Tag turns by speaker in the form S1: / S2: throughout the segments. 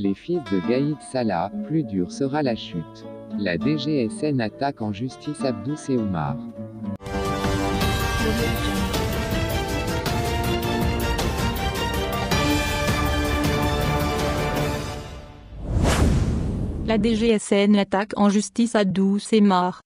S1: Les fils de Gaïd Salah, plus dure sera la chute. La DGSN attaque en justice Abdou omar
S2: La DGSN attaque en justice Abdou Omar.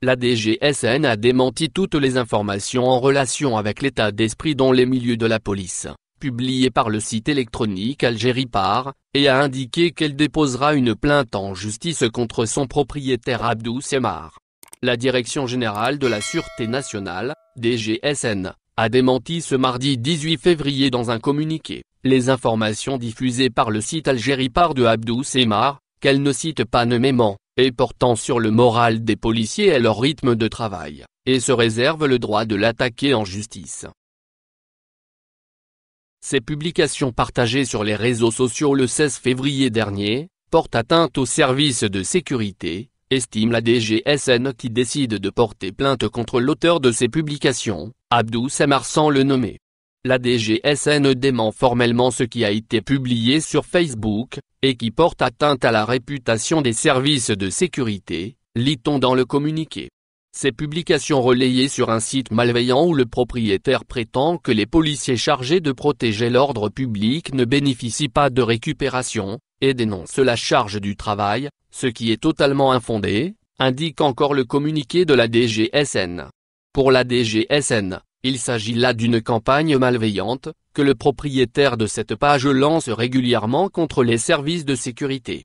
S1: La DGSN a démenti toutes les informations en relation avec l'état d'esprit dans les milieux de la police publiée par le site électronique Algérie par, et a indiqué qu'elle déposera une plainte en justice contre son propriétaire Abdou Semar. La Direction Générale de la Sûreté Nationale, DGSN, a démenti ce mardi 18 février dans un communiqué, les informations diffusées par le site Algérie par de Abdou Semar, qu'elle ne cite pas nommément, et portant sur le moral des policiers et leur rythme de travail, et se réserve le droit de l'attaquer en justice. Ces publications partagées sur les réseaux sociaux le 16 février dernier, portent atteinte aux services de sécurité, estime la DGSN qui décide de porter plainte contre l'auteur de ces publications, Abdou Samar sans le nommer. La DGSN dément formellement ce qui a été publié sur Facebook, et qui porte atteinte à la réputation des services de sécurité, lit-on dans le communiqué. Ces publications relayées sur un site malveillant où le propriétaire prétend que les policiers chargés de protéger l'ordre public ne bénéficient pas de récupération, et dénonce la charge du travail, ce qui est totalement infondé, indique encore le communiqué de la DGSN. Pour la DGSN, il s'agit là d'une campagne malveillante, que le propriétaire de cette page lance régulièrement contre les services de sécurité.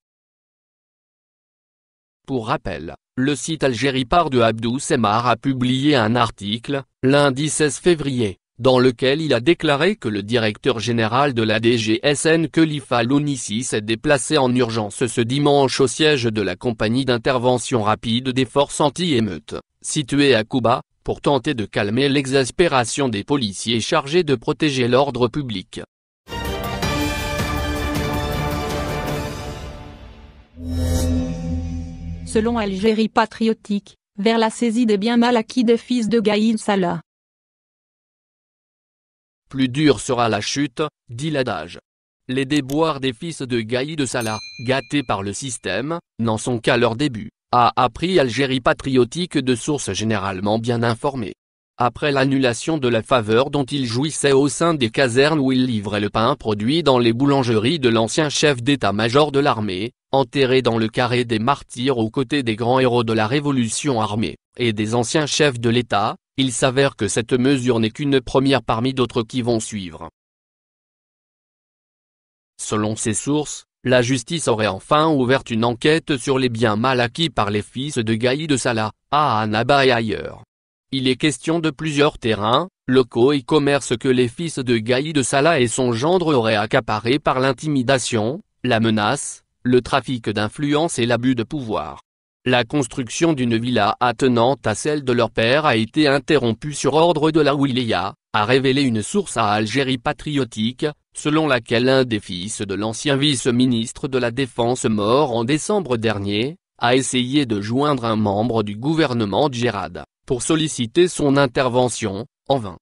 S1: Pour rappel, le site Algérie par de Abdou Semar a publié un article, lundi 16 février, dans lequel il a déclaré que le directeur général de la DGSN Khalifa Lounissi s'est déplacé en urgence ce dimanche au siège de la compagnie d'intervention rapide des forces anti-émeutes, située à Kouba, pour tenter de calmer l'exaspération des policiers chargés de protéger l'ordre public.
S2: selon Algérie patriotique, vers la saisie des biens mal acquis des fils de Gaïd Salah.
S1: Plus dure sera la chute, dit l'adage. Les déboires des fils de Gaïd Salah, gâtés par le système, n'en sont qu'à leur début, a appris Algérie patriotique de sources généralement bien informées après l'annulation de la faveur dont il jouissait au sein des casernes où il livrait le pain produit dans les boulangeries de l'ancien chef d'état-major de l'armée, enterré dans le carré des martyrs aux côtés des grands héros de la révolution armée, et des anciens chefs de l'État, il s'avère que cette mesure n'est qu'une première parmi d'autres qui vont suivre. Selon ses sources, la justice aurait enfin ouvert une enquête sur les biens mal acquis par les fils de Gaï de Salah, à Annaba et ailleurs. Il est question de plusieurs terrains, locaux et commerces que les fils de Gaïd de Salah et son gendre auraient accaparés par l'intimidation, la menace, le trafic d'influence et l'abus de pouvoir. La construction d'une villa attenante à celle de leur père a été interrompue sur ordre de la Wilaya, a révélé une source à Algérie patriotique, selon laquelle un des fils de l'ancien vice-ministre de la Défense mort en décembre dernier, a essayé de joindre un membre du gouvernement de pour solliciter son intervention, en vain.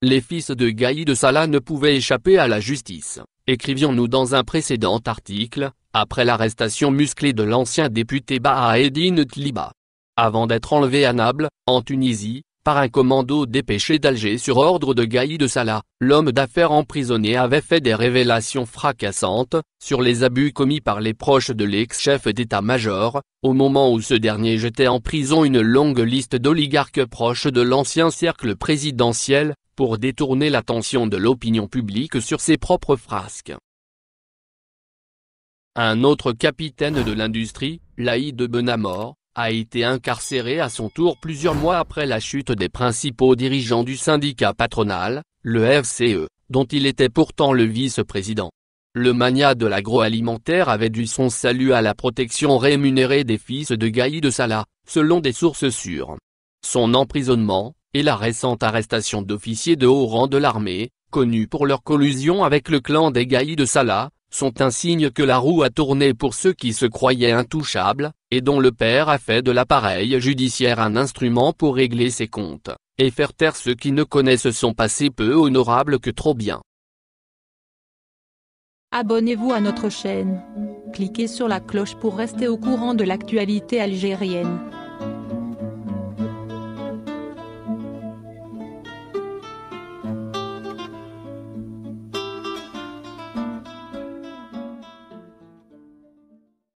S1: Les fils de Gaï de Salah ne pouvaient échapper à la justice, écrivions-nous dans un précédent article, après l'arrestation musclée de l'ancien député Bahaeddin Tliba. Avant d'être enlevé à Naples, en Tunisie, par un commando dépêché d'Alger sur ordre de Gaï de Salah, l'homme d'affaires emprisonné avait fait des révélations fracassantes, sur les abus commis par les proches de l'ex-chef d'état-major, au moment où ce dernier jetait en prison une longue liste d'oligarques proches de l'ancien cercle présidentiel, pour détourner l'attention de l'opinion publique sur ses propres frasques. Un autre capitaine de l'industrie, Laïd Benamor, a été incarcéré à son tour plusieurs mois après la chute des principaux dirigeants du syndicat patronal, le FCE, dont il était pourtant le vice-président. Le mania de l'agroalimentaire avait dû son salut à la protection rémunérée des fils de Gaï de Salah, selon des sources sûres. Son emprisonnement, et la récente arrestation d'officiers de haut rang de l'armée, connus pour leur collusion avec le clan des Gaï de Salah, sont un signe que la roue a tourné pour ceux qui se croyaient intouchables, et dont le père a fait de l'appareil judiciaire un instrument pour régler ses comptes, et faire taire ceux qui ne connaissent son passé peu honorable que trop bien.
S2: Abonnez-vous à notre chaîne. Cliquez sur la cloche pour rester au courant de l'actualité algérienne.